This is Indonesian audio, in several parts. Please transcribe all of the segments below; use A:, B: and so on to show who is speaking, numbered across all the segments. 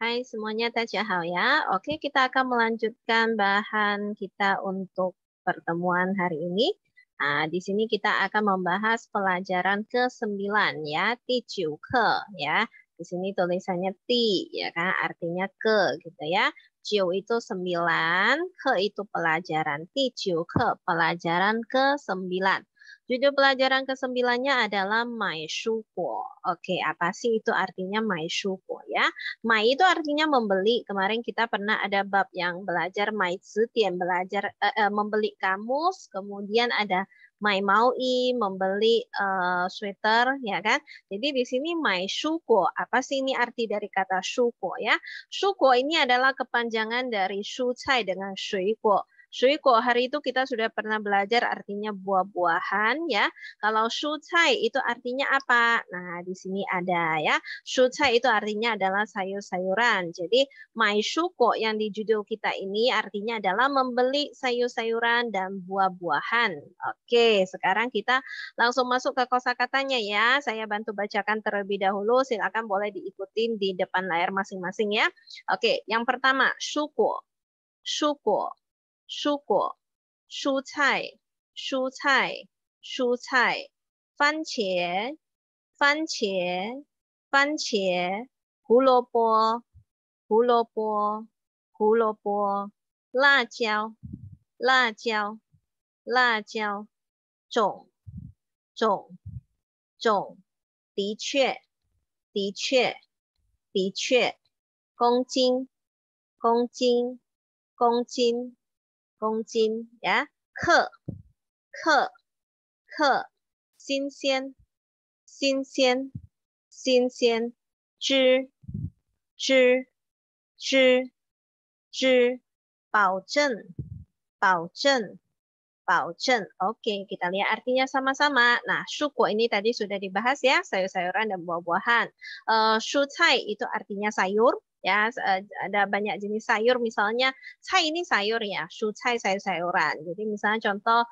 A: Hai semuanya, tajahal ya. Oke, kita akan melanjutkan bahan kita untuk pertemuan hari ini. Nah, di sini kita akan membahas pelajaran ke-9 ya, ti ke ya. Di sini tulisannya ti ya kan, artinya ke gitu ya. Jiu itu sembilan ke itu pelajaran, ti ke pelajaran ke sembilan. Judul pelajaran kesembilannya adalah Mai Shuguo. Oke, apa sih itu artinya Mai Shuguo ya? Mai itu artinya membeli. Kemarin kita pernah ada bab yang belajar Mai Zitian, belajar uh, uh, membeli kamus, kemudian ada Mai Maui, membeli uh, sweater, ya kan? Jadi di sini Mai Shuguo, apa sih ini arti dari kata Shuguo ya? Shuguo ini adalah kepanjangan dari shu dengan shui Shuiko hari itu kita sudah pernah belajar artinya buah-buahan ya. Kalau shucai itu artinya apa? Nah, di sini ada ya. Shucai itu artinya adalah sayur-sayuran. Jadi mai shuko yang di judul kita ini artinya adalah membeli sayur-sayuran dan buah-buahan. Oke, sekarang kita langsung masuk ke kosakatanya ya. Saya bantu bacakan terlebih dahulu. Silakan boleh diikutin di depan layar masing-masing ya. Oke, yang pertama shuko. Shuko 蔬果，蔬菜，蔬菜，蔬菜，番茄，番茄，番茄，胡萝卜，胡萝卜，胡萝卜，辣椒，辣椒，辣椒，种，种，种，的确，的确，的确，公斤，公斤，公斤。公斤 ya. Ke, ke, ke, xin xian, xin xian, xin xian, zhi, zhi, zhi, zhi, 保证, Oke, kita lihat artinya sama-sama. Nah, suko ini tadi sudah dibahas ya, sayur-sayuran dan buah-buahan. Uh, shucai itu artinya sayur, ya eh, ada banyak jenis sayur misalnya cai ini sayur ya sucai sayur sayuran jadi misalnya contoh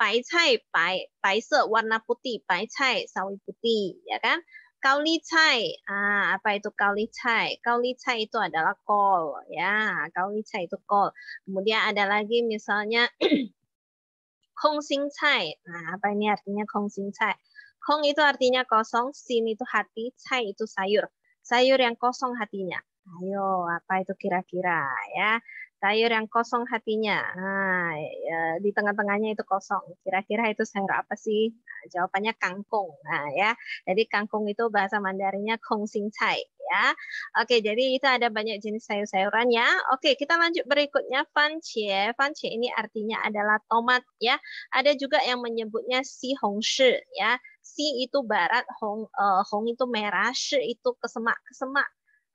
A: pai cai pai pai se warna putih pai cai sawi putih ya kan kauli cai ah apa itu kauli cai kauli cai itu adalah kol ya kauli cai itu kol kemudian ada lagi misalnya kong sing cai nah apa ini artinya kong sing cai kong itu artinya kosong sin itu hati cai itu sayur sayur yang kosong hatinya Ayo, apa itu kira-kira ya? Sayur yang kosong hatinya. Nah, ya, di tengah-tengahnya itu kosong. Kira-kira itu sayur apa sih? Nah, jawabannya kangkung. Nah, ya. Jadi kangkung itu bahasa Mandarinnya kong sing cai ya. Oke, jadi itu ada banyak jenis sayur-sayuran ya. Oke, kita lanjut berikutnya fancie. Fancie ini artinya adalah tomat ya. Ada juga yang menyebutnya si hong shi ya. Si itu barat, hong uh, hong itu merah, shi itu kesemak-kesemak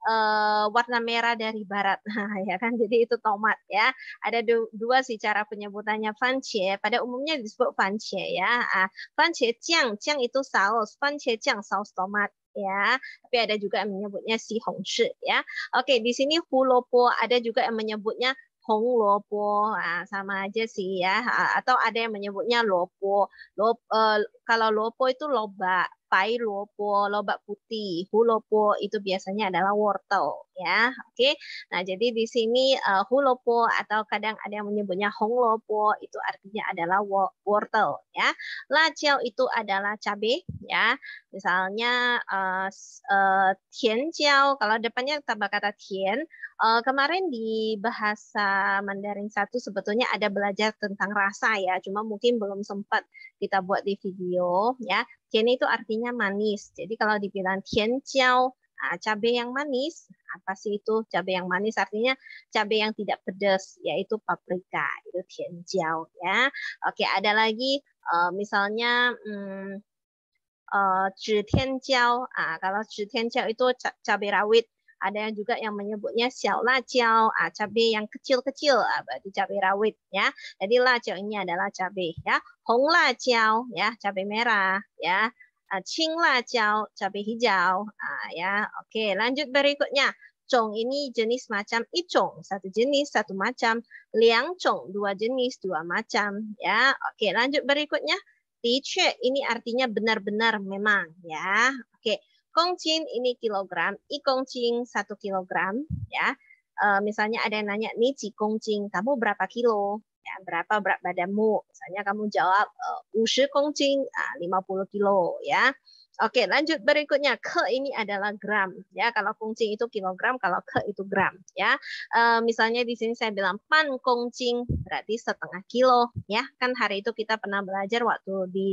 A: uh, warna merah dari barat. Nah, ya kan jadi itu tomat ya. Ada du dua sih cara penyebutannya fanche Pada umumnya disebut fanche ya. Ah, fanche jiang, jiang itu saus. fanche jiang saus tomat ya. Tapi ada juga yang menyebutnya si hongshi ya. Oke, di sini hulopo ada juga yang menyebutnya hong lopo ah, sama aja sih ya ah, atau ada yang menyebutnya lopo lop, eh, kalau lopo itu loba pai po lobak putih, hulopo itu biasanya adalah wortel ya. Oke. Okay? Nah, jadi di sini uh, eh, hulopo atau kadang ada yang menyebutnya hong po itu artinya adalah wortel ya. Laciao itu adalah cabe ya. Misalnya uh, eh, uh, eh, ciao kalau depannya tambah kata tian. Uh, kemarin di bahasa Mandarin satu sebetulnya ada belajar tentang rasa ya, cuma mungkin belum sempat kita buat di video ya. Tian itu artinya manis. Jadi kalau dibilang tian jiao, ah, cabai yang manis, apa sih itu cabai yang manis? Artinya cabai yang tidak pedas, yaitu paprika, itu tian jiao ya. Oke, ada lagi uh, misalnya hmm, uh, zhi tian jiao, uh, ah, kalau zhi tian jiao itu cabai rawit, ada yang juga yang menyebutnya xiao lajiao, ah, cabai yang kecil-kecil, ah, berarti cabai rawit ya. Jadi lajiao ini adalah cabai ya. Hong la lajiao ya, cabai merah ya. Ah, Qing lajiao, cabai hijau. Ah, ya. Oke, lanjut berikutnya. Cong ini jenis macam icong, satu jenis, satu macam. Liang cong, dua jenis, dua macam. Ya, oke lanjut berikutnya. tiche ini artinya benar-benar memang. Ya, oke. Kongcin ini kilogram, i kongcing satu kilogram, ya. Uh, misalnya ada yang nanya, nih si kamu berapa kilo? Ya, berapa berat badanmu? Misalnya kamu jawab, eh, ushi kongcing, ah, 50 kilo, ya. Oke, lanjut berikutnya. Ke ini adalah gram, ya. Kalau kongcing itu kilogram, kalau ke itu gram, ya. E, misalnya di sini saya bilang pan kongcing berarti setengah kilo, ya. Kan hari itu kita pernah belajar waktu di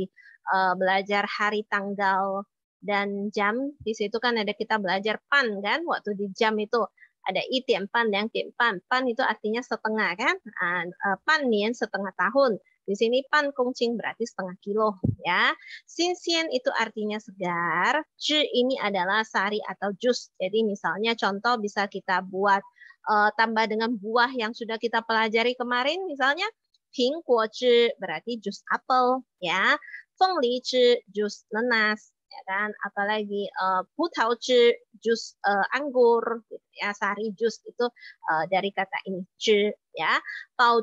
A: uh, belajar hari tanggal dan jam di situ kan ada kita belajar pan kan waktu di jam itu ada i pan yang tian pan pan itu artinya setengah kan ah, eh, pan nian setengah tahun di sini pan kongcing berarti setengah kilo ya sinsian itu artinya segar Ju ini adalah sari atau jus jadi misalnya contoh bisa kita buat uh, tambah dengan buah yang sudah kita pelajari kemarin misalnya pink zhi berarti jus apel ya fengli li jus nenas ya kan apalagi uh, eh, putau ci jus uh, anggur gitu ya sari jus itu uh, dari kata ini ci ya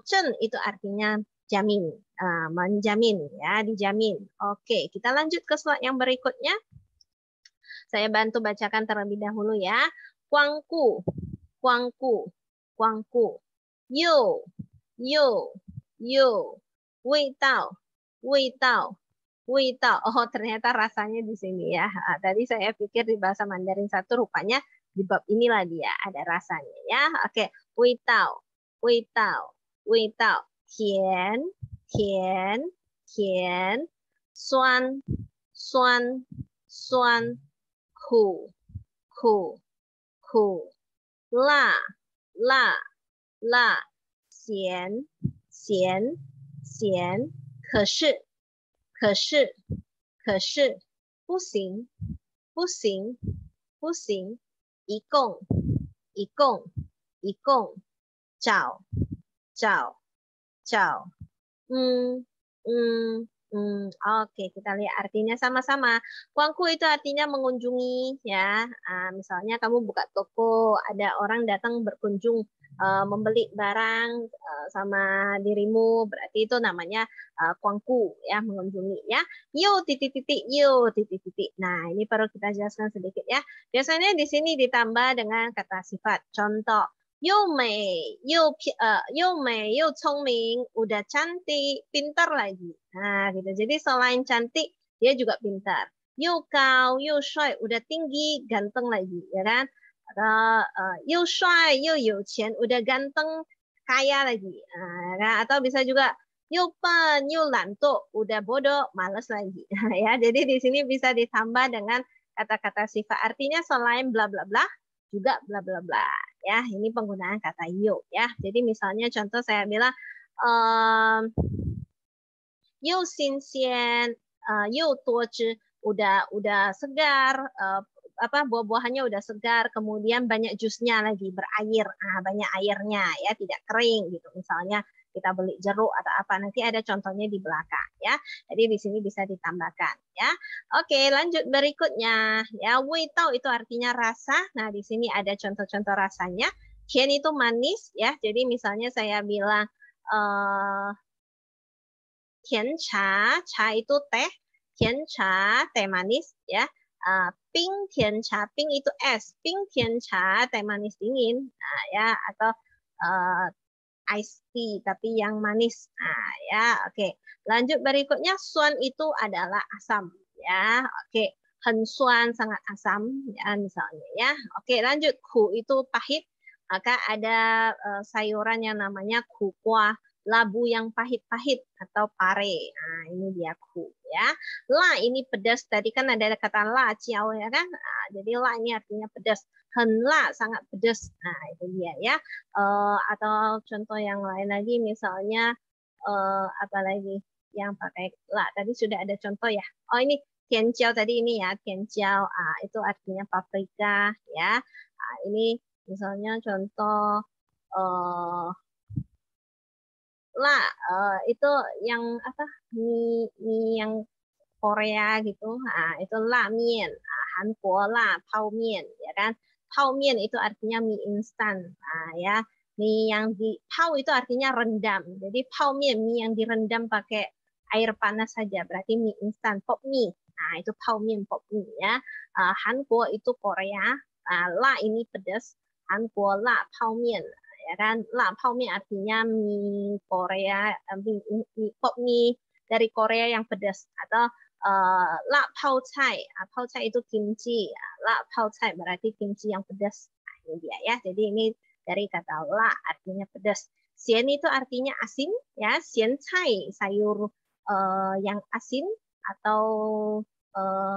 A: chen itu artinya jamin uh, menjamin ya dijamin oke kita lanjut ke slide yang berikutnya saya bantu bacakan terlebih dahulu ya kuangku kuangku kuangku yo yo yo wei tao wei tao mengakui tahu oh ternyata rasanya di sini ya. Tadi saya pikir di bahasa Mandarin satu rupanya di bab inilah dia ada rasanya ya. Oke, tau, witao, tau, kian, kian, kian, suan, suan, suan, ku, ku, ku, la, la, la, xian, xian, xian, 可是可是，可是，不行，不行，不行，一共，一共，一共，找，找，找，嗯，嗯。Hmm, oke, okay. kita lihat artinya sama-sama. Wangku itu artinya mengunjungi, ya. Uh, misalnya kamu buka toko, ada orang datang berkunjung uh, membeli barang uh, sama dirimu berarti itu namanya uh, kuangku ya mengunjungi ya yo titik titik yo titik titik nah ini perlu kita jelaskan sedikit ya biasanya di sini ditambah dengan kata sifat contoh udah cantik pintar lagi. Nah gitu. Jadi selain cantik dia juga pintar. Yo kau, yo shoy, udah tinggi, ganteng lagi, ya kan? uh, udah ganteng kaya lagi uh, atau bisa juga you pen, you lantuk, udah bodoh, males lagi. ya, jadi di sini bisa ditambah dengan kata-kata sifat. Artinya selain bla bla bla juga bla bla bla. Ya, ini penggunaan kata you. ya. Jadi misalnya contoh saya bilang um, xin you uh, you tuoci, udah udah segar, uh, apa buah-buahannya udah segar, kemudian banyak jusnya lagi berair, nah, banyak airnya ya tidak kering gitu. Misalnya kita beli jeruk atau apa nanti ada contohnya di belakang ya. Jadi di sini bisa ditambahkan ya. Oke, lanjut berikutnya ya. Wei tau itu artinya rasa. Nah, di sini ada contoh-contoh rasanya. Kian itu manis ya. Jadi misalnya saya bilang eh uh, kian cha, cha itu teh, Kian cha teh manis ya. Uh, pink tian cha. Pink itu es, pink tian cha teh manis dingin. Nah, ya atau uh, ice tea tapi yang manis. Nah, ya, oke. Lanjut berikutnya suan itu adalah asam, ya. Oke. Hensuan sangat asam ya misalnya ya. Oke, lanjut ku itu pahit. Maka ada uh, sayuran yang namanya ku kuah labu yang pahit-pahit atau pare. Nah, ini dia ku ya. La ini pedas tadi kan ada kata la ciao ya kan. Nah, jadi la ini artinya pedas. hen la sangat pedas. Nah, itu dia ya. Uh, atau contoh yang lain lagi misalnya uh, apa lagi yang pakai la tadi sudah ada contoh ya. Oh ini tianjiao tadi ini ya, tianjiao ah, itu artinya paprika ya. Ah, ini misalnya contoh uh, lah uh, itu yang apa mie mie yang Korea gitu ah itu la mien ah, Hanko la pao mien ya kan pao mien itu artinya mie instan ah ya mie yang di pao itu artinya rendam jadi pao mien mie yang direndam pakai air panas saja berarti mie instan pop mie nah itu pao mien pop mie ya ah, Hanko itu Korea ah, la ini pedas han la pao mien ya kan pau mie artinya mie Korea mie, mie, mie, dari Korea yang pedas atau eh, la lap pao cai ah, pao itu kimchi ah, la pao cai berarti kimchi yang pedas nah, ini dia ya jadi ini dari kata la artinya pedas xian itu artinya asin ya xian cai sayur eh, yang asin atau eh,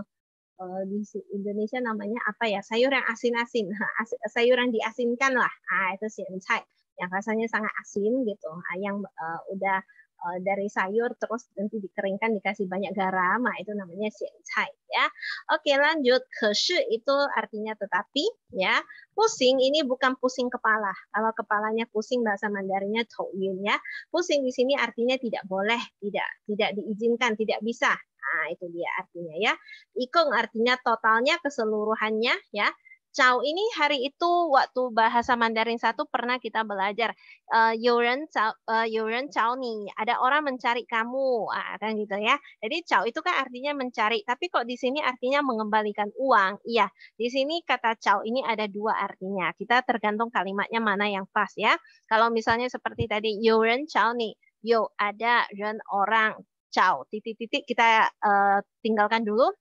A: Eh, di Indonesia namanya apa ya sayur yang asin-asin As, sayur yang diasinkan lah ah itu sincai yang rasanya sangat asin gitu ah, yang uh, udah uh, dari sayur terus nanti dikeringkan dikasih banyak garam ah itu namanya sincai ya oke lanjut kesu itu artinya tetapi ya pusing ini bukan pusing kepala kalau kepalanya pusing bahasa Mandarinnya touyun ya pusing di sini artinya tidak boleh tidak tidak diizinkan tidak bisa Nah, itu dia artinya ya. Ikung artinya totalnya keseluruhannya ya. Chao ini hari itu waktu bahasa Mandarin satu pernah kita belajar. Uh, Yuren Chao, uh, Yuren nih, ada orang mencari kamu, ah, kan gitu ya. Jadi Chao itu kan artinya mencari, tapi kok di sini artinya mengembalikan uang. Iya, di sini kata Chao ini ada dua artinya. Kita tergantung kalimatnya mana yang pas ya. Kalau misalnya seperti tadi Yuren Chao nih, Yo ada ren orang, kacau. Titik-titik kita uh, tinggalkan dulu.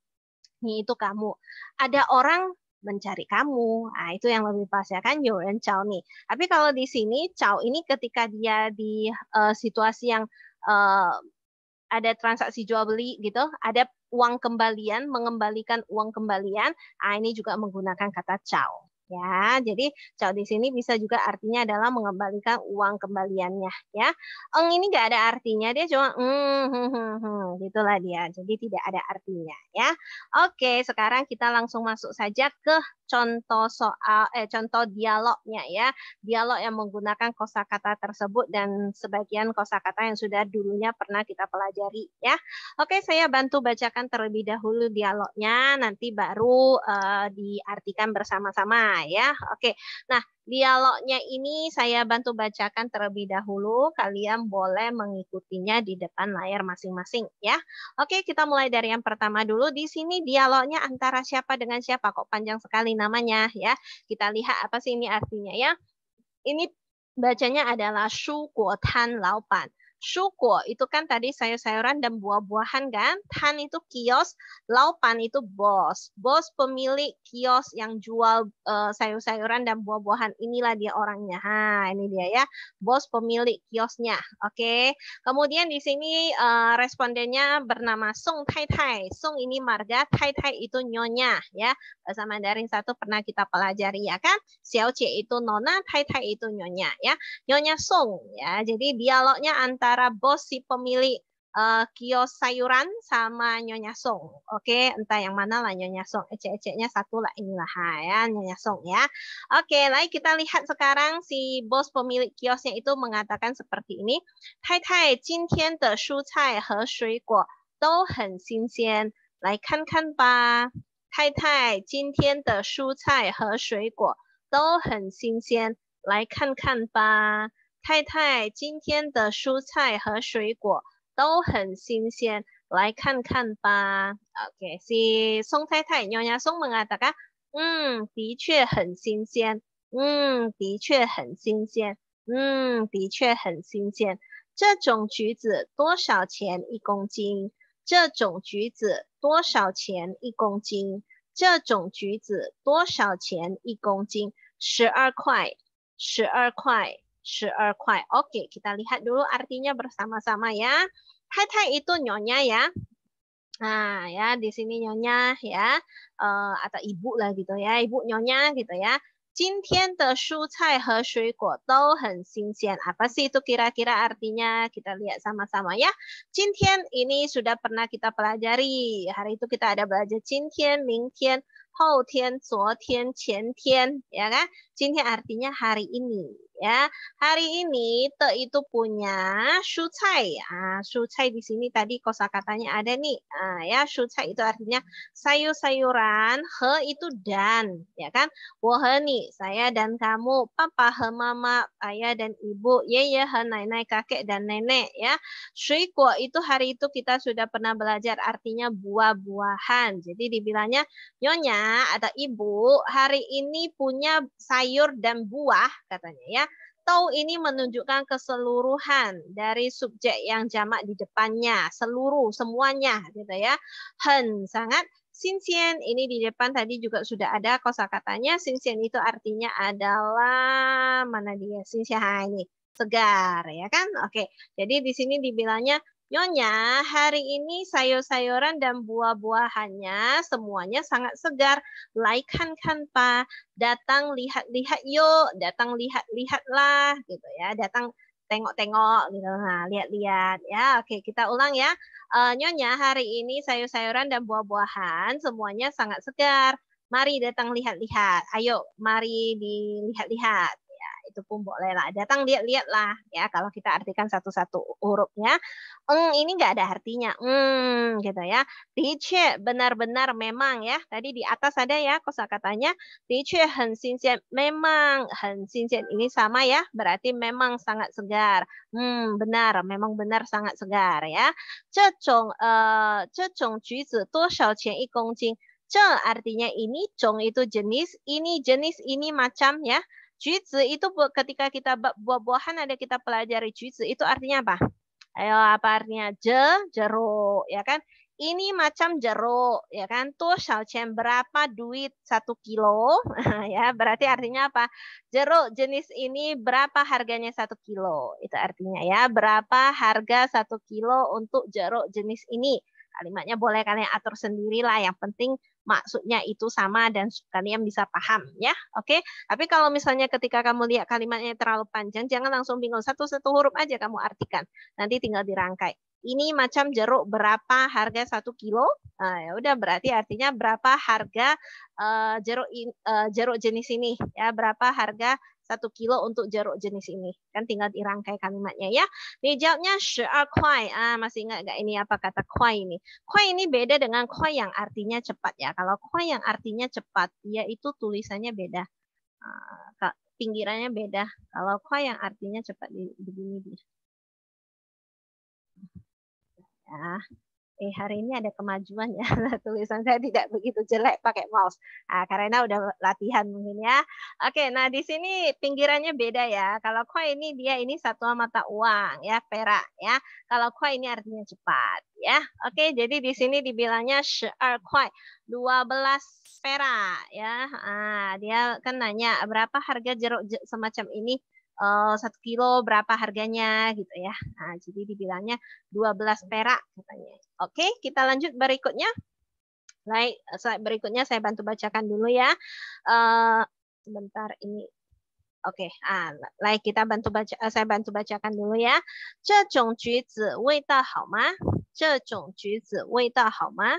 A: Ini itu kamu. Ada orang mencari kamu. Nah, itu yang lebih pas ya kan you and Chow nih. Tapi kalau di sini Chow ini ketika dia di uh, situasi yang uh, ada transaksi jual beli gitu, ada uang kembalian, mengembalikan uang kembalian. Nah, ini juga menggunakan kata Chow ya. Jadi cao di sini bisa juga artinya adalah mengembalikan uang kembaliannya ya. Eng ini nggak ada artinya dia cuma mm, hmm, hmm, gitulah dia. Jadi tidak ada artinya ya. Oke, sekarang kita langsung masuk saja ke contoh soal eh contoh dialognya ya. Dialog yang menggunakan kosakata tersebut dan sebagian kosakata yang sudah dulunya pernah kita pelajari ya. Oke, saya bantu bacakan terlebih dahulu dialognya nanti baru uh, diartikan bersama-sama ya. Oke. Nah, dialognya ini saya bantu bacakan terlebih dahulu. Kalian boleh mengikutinya di depan layar masing-masing, ya. Oke, kita mulai dari yang pertama dulu. Di sini dialognya antara siapa dengan siapa kok panjang sekali namanya, ya. Kita lihat apa sih ini artinya ya. Ini bacanya adalah Shu Guotan Laopan. Shuko itu kan tadi sayur-sayuran dan buah-buahan kan. Tan itu kios, laupan itu bos. Bos pemilik kios yang jual uh, sayur-sayuran dan buah-buahan. Inilah dia orangnya. Ha, ini dia ya. Bos pemilik kiosnya. Oke. Okay. Kemudian di sini uh, respondennya bernama Sung Tai Tai. Sung ini marga, Tai Tai itu nyonya ya. Bahasa Mandarin satu pernah kita pelajari ya kan. Xiao Cie itu nona, Tai Tai itu nyonya ya. Nyonya Sung ya. Jadi dialognya antara antara bos si pemilik uh, kios sayuran sama Nyonya Song. Oke, okay? entah yang mana lah Nyonya Song. ece eceknya satu lah inilah ya Nyonya Song ya. Oke, okay, lagi kita lihat sekarang si bos pemilik kiosnya itu mengatakan seperti ini. Tai Tai, jin tian de shu cai he shui guo dou hen xin xian. Lai kan kan ba. Tai Tai, jin tian de shu cai he shui guo dou hen xin xian. Lai kan kan ba. 太太，今天的蔬菜和水果都很新鲜，来看看吧。OKC，宋太太、娘娘、宋门啊，大家，嗯，的确很新鲜，嗯，的确很新鲜，嗯，的确很新鲜。这种橘子多少钱一公斤？这种橘子多少钱一公斤？这种橘子多少钱一公斤？十二块，十二块。12 Oke, kita lihat dulu artinya bersama-sama ya. Tai tai itu nyonya ya. Nah, ya di sini nyonya ya uh, atau ibu lah gitu ya, ibu nyonya gitu ya. 今天的蔬菜和水果都很新鲜. Apa sih itu kira-kira artinya? Kita lihat sama-sama ya. Jintian ini sudah pernah kita pelajari. Hari itu kita ada belajar jintian, mingtian, hou tian, zuo tian, qian tian, ya kan? 今天 artinya hari ini ya. Hari ini te itu punya shucai ah shucai di sini tadi kosakatanya ada nih ah, ya shucai itu artinya sayur-sayuran he itu dan ya kan he nih saya dan kamu papa he mama ayah dan ibu ye ye he nai nai kakek dan nenek ya Shui kuo itu hari itu kita sudah pernah belajar artinya buah-buahan jadi dibilangnya nyonya atau ibu hari ini punya sayur sayur dan buah katanya ya. Tau ini menunjukkan keseluruhan dari subjek yang jamak di depannya, seluruh semuanya gitu ya. Hen sangat sinsien ini di depan tadi juga sudah ada kosakatanya. sinsien itu artinya adalah mana dia? sinsien ini segar ya kan? Oke. Jadi di sini dibilangnya Nyonya, hari ini sayur-sayuran dan buah-buahannya semuanya sangat segar. Laikan kan, kan Pak, datang lihat-lihat yuk, datang lihat-lihatlah gitu ya, datang tengok-tengok gitu. Nah, lihat-lihat ya. Oke, kita ulang ya. Uh, nyonya, hari ini sayur-sayuran dan buah-buahan semuanya sangat segar. Mari datang lihat-lihat. Ayo, mari dilihat-lihat ya itu pun boleh lah datang lihat-lihat lah ya kalau kita artikan satu-satu hurufnya eng ini nggak ada artinya hmm gitu ya tiche benar-benar memang ya tadi di atas ada ya kosakatanya tiche hen memang hen ini sama ya berarti memang sangat segar hmm benar memang benar sangat segar ya cecong eh cecong juice jing Ce artinya ini, cong itu jenis, ini jenis, ini macam ya. Juizi itu ketika kita buah-buahan ada kita pelajari juizi itu artinya apa? Ayo apa artinya? Je, jeruk, ya kan? Ini macam jeruk, ya kan? Tuh xiaoqian berapa duit satu kilo? ya, berarti artinya apa? Jeruk jenis ini berapa harganya satu kilo? Itu artinya ya, berapa harga satu kilo untuk jeruk jenis ini? Kalimatnya boleh kalian atur sendirilah. Yang penting maksudnya itu sama dan kalian bisa paham ya. Oke. Okay? Tapi kalau misalnya ketika kamu lihat kalimatnya terlalu panjang, jangan langsung bingung satu-satu huruf aja kamu artikan. Nanti tinggal dirangkai. Ini macam jeruk berapa harga satu kilo? Nah, ya udah berarti artinya berapa harga uh, jeruk in, uh, jeruk jenis ini ya berapa harga satu kilo untuk jeruk jenis ini. Kan tinggal dirangkai kalimatnya ya. Ini jawabnya shi'er kuai. Ah, masih ingat nggak ini apa kata kuai ini? Kuai ini beda dengan kuai yang artinya cepat ya. Kalau kuai yang artinya cepat, yaitu tulisannya beda. Ah, pinggirannya beda. Kalau kuai yang artinya cepat begini dia. Ya eh hari ini ada kemajuan ya tulisan saya tidak begitu jelek pakai mouse nah, karena udah latihan mungkin ya oke nah di sini pinggirannya beda ya kalau koi ini dia ini satuan mata uang ya perak ya kalau koi ini artinya cepat ya oke jadi di sini dibilangnya share koi 12 perak ya ah, dia kan nanya berapa harga jeruk semacam ini Eh, satu kilo berapa harganya gitu ya. Nah, jadi dibilangnya 12 perak katanya. Oke, kita lanjut berikutnya. Baik, berikutnya saya bantu bacakan dulu ya. Uh, sebentar ini Oke, okay, ah, eh, ya. 啊，来，给大家帮助把呃，再帮助把家看读了呀。这种橘子味道好吗？这种橘子味道好吗？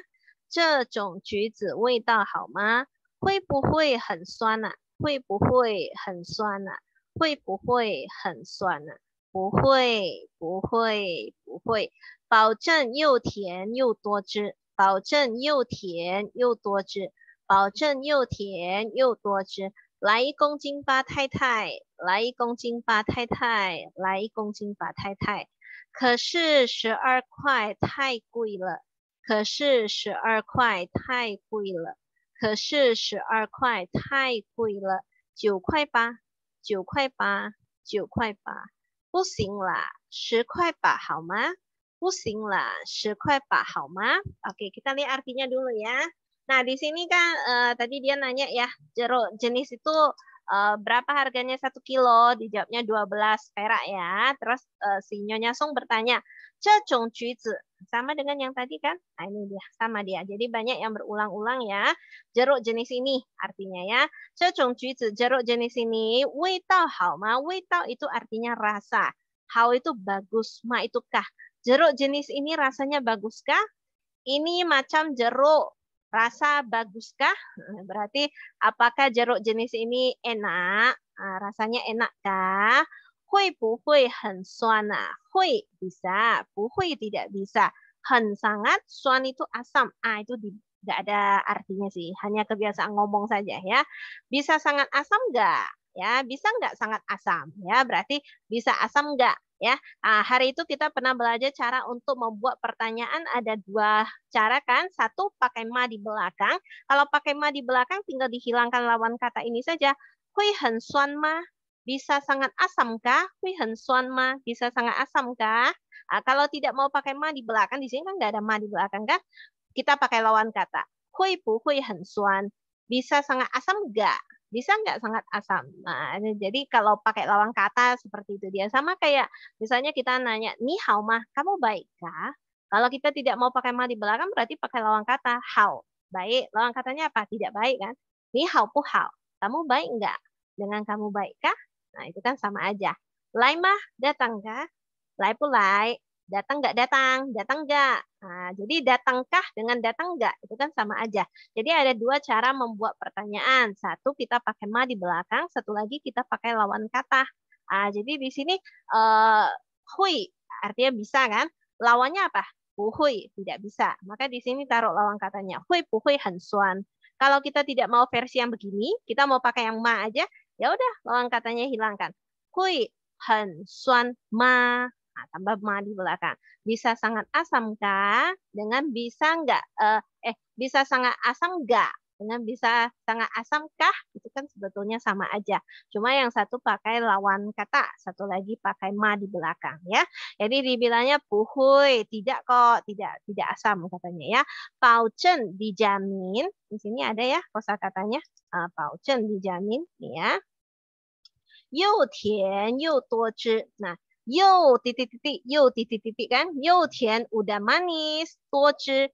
A: 这种橘子味道好吗？会不会很酸呐、啊？会不会很酸呐、啊？会不会很酸呢？不会，不会，不会，保证又甜又多汁，保证又甜又多汁，保证又甜又多汁。来一公斤吧，太太，来一公斤吧，太太，来一公斤吧，太太。可是十二块太贵了，可是十二块太贵了，可是十二块太贵了。九块八。九块八，九块八，不行啦，十块八好吗？不行 lah, 10 Oke, kita lihat artinya dulu ya. Nah, di sini kan tadi dia nanya ya, jeruk jenis itu berapa harganya satu kilo? Dijawabnya dua belas perak ya. Terus si Nyonya Song bertanya, "这种橘子 sama dengan yang tadi kan? Nah, ini dia, sama dia. Jadi banyak yang berulang-ulang ya. Jeruk jenis ini artinya ya. Cecong cuit, jeruk jenis ini. Wei tao hao ma. Wei tao itu artinya rasa. Hao itu bagus, ma itu kah. Jeruk jenis ini rasanya bagus kah? Ini macam jeruk rasa bagus kah? Hmm, berarti apakah jeruk jenis ini enak? Ah, rasanya enak kah? 会不会很酸啊? Hui tidak sangat, suan itu asam, ah itu tidak ada artinya sih, hanya kebiasaan ngomong saja ya. Bisa sangat asam enggak Ya, bisa nggak sangat asam? Ya, berarti bisa asam enggak Ya, nah, hari itu kita pernah belajar cara untuk membuat pertanyaan ada dua cara kan. Satu pakai ma di belakang. Kalau pakai ma di belakang tinggal dihilangkan lawan kata ini saja. Hui hen suan ma, bisa sangat asam kah? Hui hensuan ma. Bisa sangat asam kah? Nah, kalau tidak mau pakai ma di belakang, di sini kan nggak ada ma di belakang kah? Kita pakai lawan kata. Hui bu hui hensuan. Bisa sangat asam nggak? Bisa nggak sangat asam? Nah, jadi kalau pakai lawan kata seperti itu dia sama kayak misalnya kita nanya, ni hao ma, kamu baik kah? Kalau kita tidak mau pakai ma di belakang berarti pakai lawan kata how. Baik, lawan katanya apa? Tidak baik kan? Ni hao pu hao. Kamu baik enggak? Dengan kamu baik kah? Nah, itu kan sama aja. Lai mah datang kah? Lai pulai. Datang nggak datang? Datang nggak? Nah, jadi datangkah dengan datang nggak? Itu kan sama aja. Jadi ada dua cara membuat pertanyaan. Satu kita pakai ma di belakang, satu lagi kita pakai lawan kata. Nah, jadi di sini uh, hui artinya bisa kan? Lawannya apa? Puhui tidak bisa. Maka di sini taruh lawan katanya hui puhui hansuan Kalau kita tidak mau versi yang begini, kita mau pakai yang ma aja, Ya udah, lawan katanya hilangkan. Kui hen suan ma. Nah, tambah ma di belakang. Bisa sangat asam kah? Dengan bisa enggak? Eh, eh, bisa sangat asam enggak? Dengan bisa sangat asam kah? Itu kan sebetulnya sama aja. Cuma yang satu pakai lawan kata, satu lagi pakai ma di belakang ya. Jadi dibilangnya puhui, tidak kok, tidak tidak asam katanya ya. Pauchen dijamin, di sini ada ya kosakatanya. Uh, ah, Pauchen dijamin ya. Yau tian yau tuo Nah, yau titik titik yau titik titik kan. Yau tian udah manis, tuo zhi.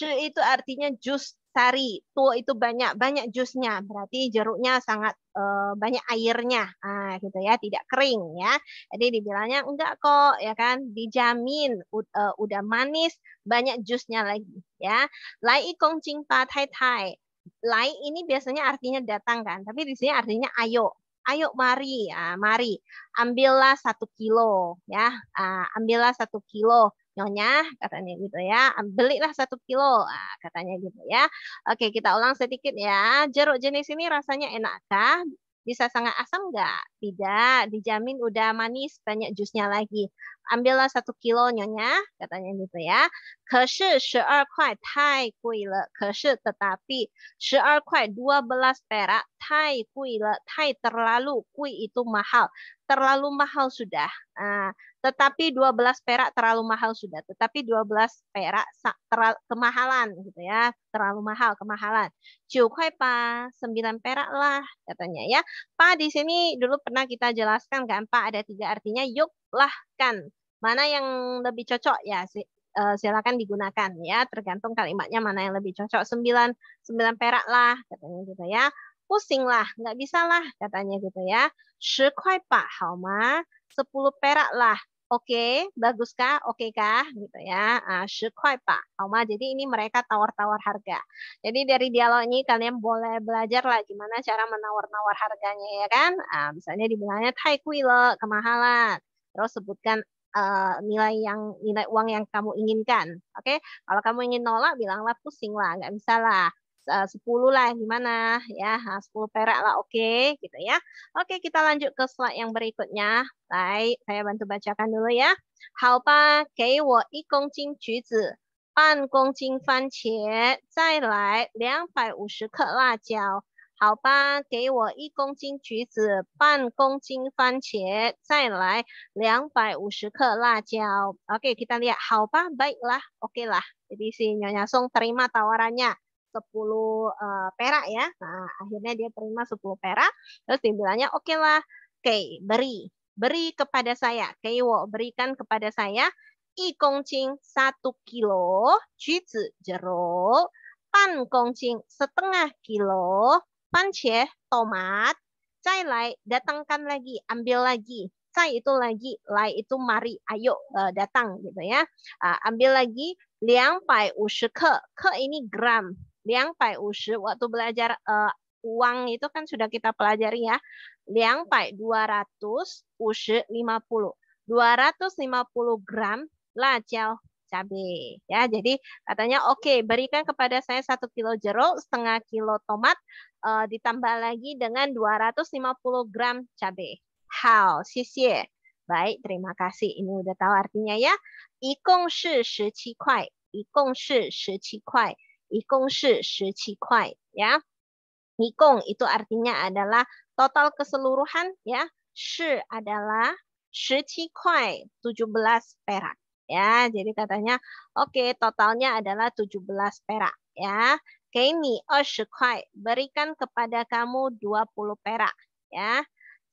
A: itu artinya jus sari. tuh itu banyak, banyak jusnya. Berarti jeruknya sangat e, banyak airnya. Nah, gitu ya, tidak kering ya. Jadi dibilangnya enggak kok, ya kan? Dijamin u, eh, udah manis, banyak jusnya lagi ya. Lai ikong pa tai tai. Lai ini biasanya artinya datang kan, tapi di sini artinya ayo. Ayo mari, ah, mari ambillah satu kilo ya, ah, ambillah satu kilo Nyonya katanya gitu ya belilah satu kilo ah, katanya gitu ya oke kita ulang sedikit ya jeruk jenis ini rasanya enakkah bisa sangat asam nggak? Tidak, dijamin udah manis, banyak jusnya lagi. Ambillah satu kilo nyonya, katanya gitu ya. tai Kese tetapi 十二块 dua belas perak tai Tai terlalu 贵 itu mahal terlalu mahal sudah. Uh, tetapi 12 perak terlalu mahal sudah. Tetapi 12 perak terlalu, kemahalan gitu ya. Terlalu mahal, kemahalan. Cukai pa, 9 perak lah katanya ya. Pa di sini dulu pernah kita jelaskan kan Pak ada tiga artinya yuk lah kan. Mana yang lebih cocok ya eh, silakan digunakan ya tergantung kalimatnya mana yang lebih cocok sembilan sembilan perak lah katanya gitu ya pusing lah, nggak bisa lah katanya gitu ya. Shikuai pak, ma, sepuluh perak lah. Oke, okay, bagus kah? Oke okay kah? Gitu ya. Ah, pak, oma. Jadi ini mereka tawar-tawar harga. Jadi dari dialog ini kalian boleh belajar lah gimana cara menawar-nawar harganya ya kan? Ah, misalnya dibilangnya kui lo, kemahalan. Terus sebutkan Uh, nilai yang nilai uang yang kamu inginkan. Oke, okay? kalau kamu ingin nolak, bilanglah pusing lah, nggak bisa lah. Eh, uh, 10 lah gimana ya 10 eh, perak lah oke okay, gitu ya oke kita lanjut ke slide yang berikutnya baik saya bantu bacakan dulu ya oke okay, kita lihat. How ba, baiklah, oke okay lah. Jadi si Nyonya Song terima tawarannya. 10 uh, eh, perak ya. Nah, akhirnya dia terima 10 perak. Terus dibilangnya, oke okay lah, oke, beri. Beri kepada saya, keiwo, berikan kepada saya, i kongcing satu kilo, zi, jeruk, pan kongcing setengah kilo, pancie tomat, cai lai, datangkan lagi, ambil lagi, cai itu lagi, lai itu mari, ayo uh, datang gitu ya. Uh, ambil lagi, liang pai ushi ke, ke ini gram, liang pai ushi. Waktu belajar uh, uang itu kan sudah kita pelajari ya. Liang pai 200 ushi 50. 250 gram lajau cabe ya jadi katanya oke okay, berikan kepada saya satu kilo jeruk setengah kilo tomat uh, ditambah lagi dengan 250 gram cabe how xie baik terima kasih ini udah tahu artinya ya ikong shi shi qi kuai ikong shi shi qi kuai ya Nikong itu artinya adalah total keseluruhan ya. Shi adalah qi kuai, 17 perak ya. Jadi katanya oke okay, totalnya adalah 17 perak ya. Kini, 20 kuai, berikan kepada kamu 20 perak ya.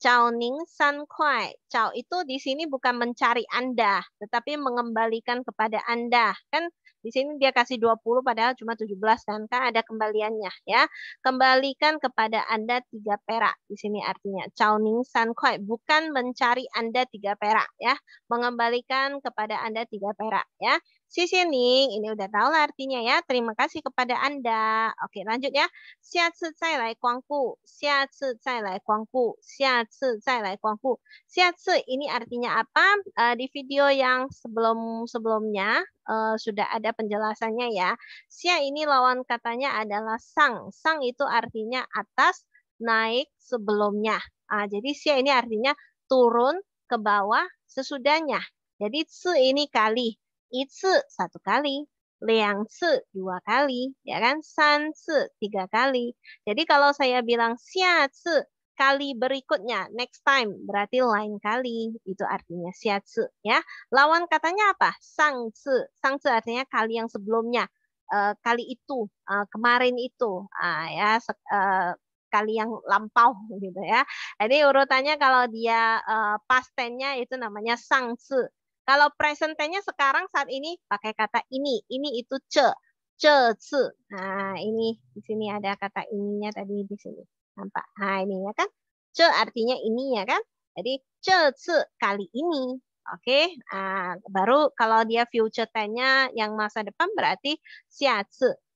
A: Ning San Kuai. Cao itu di sini bukan mencari Anda, tetapi mengembalikan kepada Anda. Kan di sini dia kasih 20 padahal cuma 17 dan kan ada kembaliannya ya. Kembalikan kepada Anda tiga perak. Di sini artinya Ning San Kuai bukan mencari Anda tiga perak ya. Mengembalikan kepada Anda tiga perak ya. Ning, ini udah tahu lah artinya ya. Terima kasih kepada Anda. Oke, lanjut ya. Siatsu ci zai lai guanggu. Siatsu ci zai lai guanggu. Siatsu zai lai guanggu. Siatsu ini artinya apa? Uh, di video yang sebelum sebelumnya uh, sudah ada penjelasannya ya. Sia ini lawan katanya adalah sang. Sang itu artinya atas, naik sebelumnya. Uh, jadi sia ini artinya turun ke bawah sesudahnya. Jadi se ini kali, itu satu kali, liang dua kali, ya kan? San tiga kali. Jadi kalau saya bilang xia se kali berikutnya, next time, berarti lain kali. Itu artinya xia se, ya. Lawan katanya apa? Sang se. Sang se artinya kali yang sebelumnya. Uh, kali itu, uh, kemarin itu. Uh, ya, uh, kali yang lampau gitu ya. Jadi urutannya kalau dia uh, pastennya itu namanya sang se. Kalau presentenya sekarang saat ini pakai kata ini, ini itu ce, ce, ce. Nah, ini di sini ada kata ininya tadi di sini. Nampak? Nah, ini ya kan. Ce artinya ini ya kan. Jadi ce, ce kali ini. Oke, okay? nah, baru kalau dia future tense-nya yang masa depan berarti ce,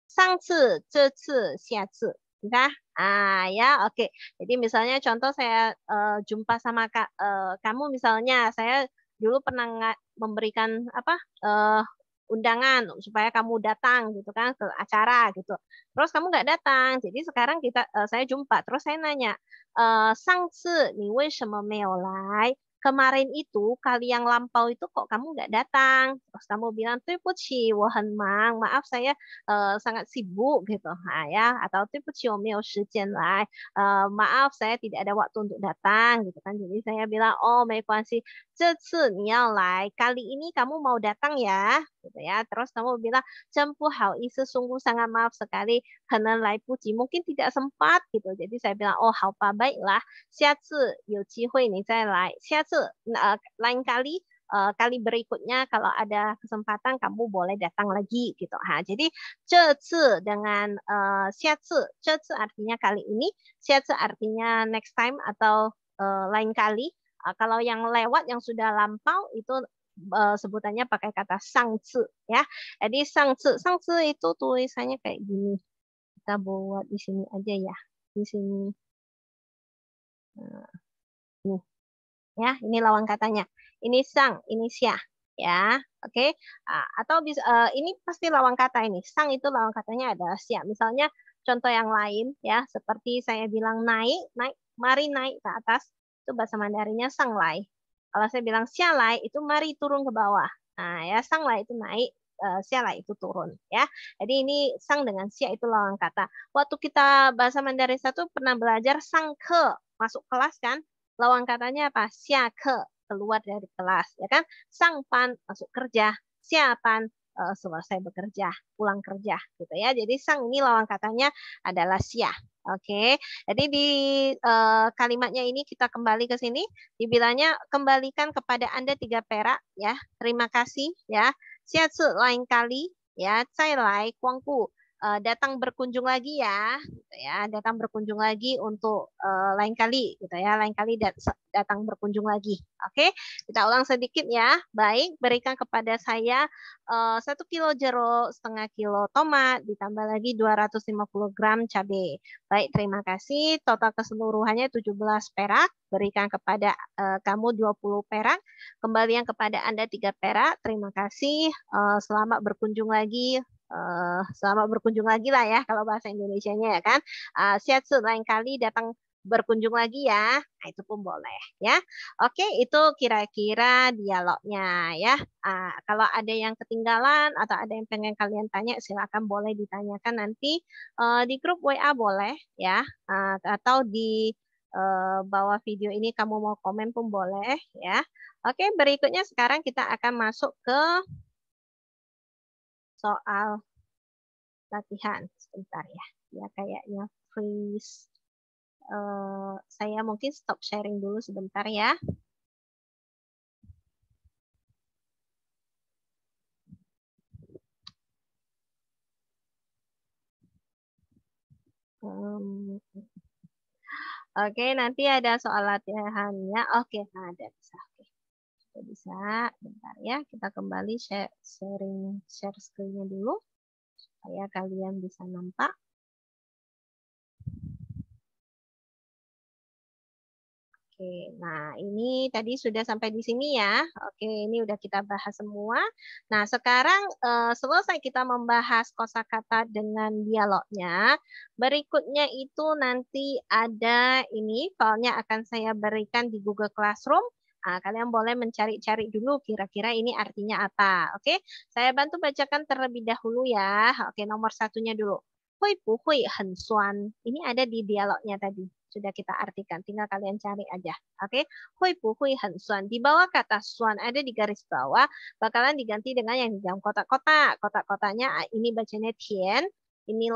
A: sang ce, ce siat ce, Entah? Ah ya, oke. Okay. Jadi misalnya contoh saya uh, jumpa sama ka, uh, kamu misalnya saya dulu pernah memberikan apa uh, undangan supaya kamu datang gitu kan ke acara gitu. Terus kamu nggak datang. Jadi sekarang kita uh, saya jumpa terus saya nanya, uh, eh, sangsi ni wei shen me lai? kemarin itu kali yang lampau itu kok kamu nggak datang terus kamu bilang tuh tuipuchi wohen mang maaf saya uh, sangat sibuk gitu nah, ya atau tuipuchi wo shijian lai uh, maaf saya tidak ada waktu untuk datang gitu kan jadi saya bilang oh mei kuansi niao lai kali ini kamu mau datang ya gitu ya terus kamu bilang cempu hao isi sungguh sangat maaf sekali karena lai puji mungkin tidak sempat gitu jadi saya bilang oh hao pa baiklah 下次有机会你再来下 Katsu, eh, lain kali eh, kali berikutnya kalau ada kesempatan kamu boleh datang lagi gitu ha. Jadi cece dengan uh, eh, xiazu, cece artinya kali ini, xiazu artinya next time atau lain kali. kalau yang lewat yang sudah lampau itu sebutannya pakai kata sangce, ya. Jadi sangce, sangce itu tulisannya kayak gini. Kita buat di sini aja ya. Di sini. Nah, nih ya ini lawan katanya ini sang ini sia ya oke okay? atau bisa uh, e, ini pasti lawan kata ini sang itu lawan katanya adalah sia misalnya contoh yang lain ya seperti saya bilang naik naik mari naik ke atas itu bahasa Mandarinnya sang lai kalau saya bilang sia lai itu mari turun ke bawah nah ya sang lai itu naik Siala e, itu turun ya. Jadi ini sang dengan sia itu lawan kata. Waktu kita bahasa Mandarin satu pernah belajar sang ke masuk kelas kan lawan katanya apa? Siake, keluar dari kelas, ya kan? Sangpan masuk kerja, siapan uh, eh, selesai bekerja, pulang kerja, gitu ya. Jadi sang ini lawan katanya adalah sia. Oke, okay. jadi di uh, kalimatnya ini kita kembali ke sini. Dibilangnya kembalikan kepada anda tiga perak, ya. Terima kasih, ya. Siatsu lain kali, ya. Saya lai kuangku uh, datang berkunjung lagi ya, gitu ya, datang berkunjung lagi untuk uh, lain kali, gitu ya, lain kali dat datang berkunjung lagi. Oke, okay? kita ulang sedikit ya. Baik, berikan kepada saya eh, satu uh, kilo jeruk, setengah kilo tomat, ditambah lagi 250 gram cabai. Baik, terima kasih. Total keseluruhannya 17 perak. Berikan kepada uh, kamu 20 perak. Kembali yang kepada Anda tiga perak. Terima kasih. Uh, selamat berkunjung lagi uh, eh, selamat berkunjung lagi lah ya kalau bahasa Indonesia-nya ya kan. Uh, eh, Siatsu lain kali datang berkunjung lagi ya. Nah, itu pun boleh ya. Oke, itu kira-kira dialognya ya. Uh, kalau ada yang ketinggalan atau ada yang pengen kalian tanya silakan boleh ditanyakan nanti uh, di grup WA boleh ya uh, atau di bawah video ini kamu mau komen pun boleh ya. Oke, berikutnya sekarang kita akan masuk ke soal latihan sebentar ya. Ya kayaknya freeze. Uh, eh, saya mungkin stop sharing dulu sebentar ya. Um, Oke, okay, nanti ada soal latihannya. Oke, okay, ada bisa. Oke, bisa, bentar ya. Kita kembali share, sharing share screen-nya dulu supaya kalian bisa nampak. Oke, nah ini tadi sudah sampai di sini ya. Oke, ini udah kita bahas semua. Nah, sekarang eh, selesai kita membahas kosakata dengan dialognya. Berikutnya itu nanti ada ini, filenya akan saya berikan di Google Classroom. Nah, kalian boleh mencari-cari dulu kira-kira ini artinya apa. Oke, saya bantu bacakan terlebih dahulu ya. Oke, nomor satunya dulu. Hui pu hui hen suan. Ini ada di dialognya tadi. Sudah kita artikan, tinggal kalian cari aja. Oke, hui pu hui hen suan. Di bawah kata suan ada di garis bawah, bakalan diganti dengan yang di dalam kotak-kotak. Kotak-kotaknya ah, ini bacanya tian, ini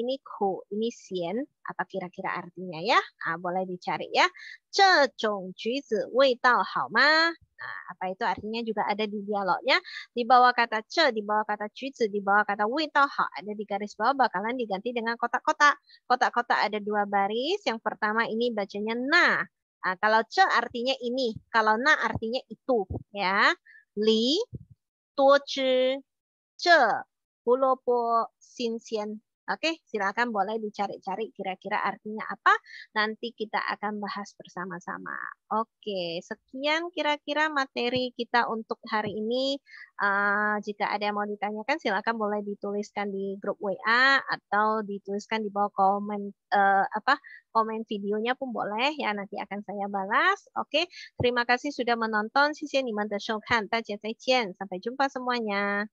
A: ini ku, ini xian, apa kira-kira artinya ya? Ah, boleh dicari ya. Cecong juizi wei dao hao ma? Nah, apa itu artinya juga ada di dialognya. Di bawah kata ce, di bawah kata juizi, di bawah kata wei dao hao, ada di garis bawah bakalan diganti dengan kotak-kotak. Kotak-kotak ada dua baris. Yang pertama ini bacanya na. Nah, kalau ce artinya ini, kalau na artinya itu ya. Li, tuo zhi, ce, 胡萝卜新鲜 Oke, silakan boleh dicari-cari kira-kira artinya apa. Nanti kita akan bahas bersama-sama. Oke, sekian kira-kira materi kita untuk hari ini. Uh, jika ada yang mau ditanyakan, silakan boleh dituliskan di grup WA atau dituliskan di bawah komen uh, apa komen videonya pun boleh ya nanti akan saya balas. Oke, terima kasih sudah menonton. Sisi Niman de Shoukan. Sampai jumpa semuanya.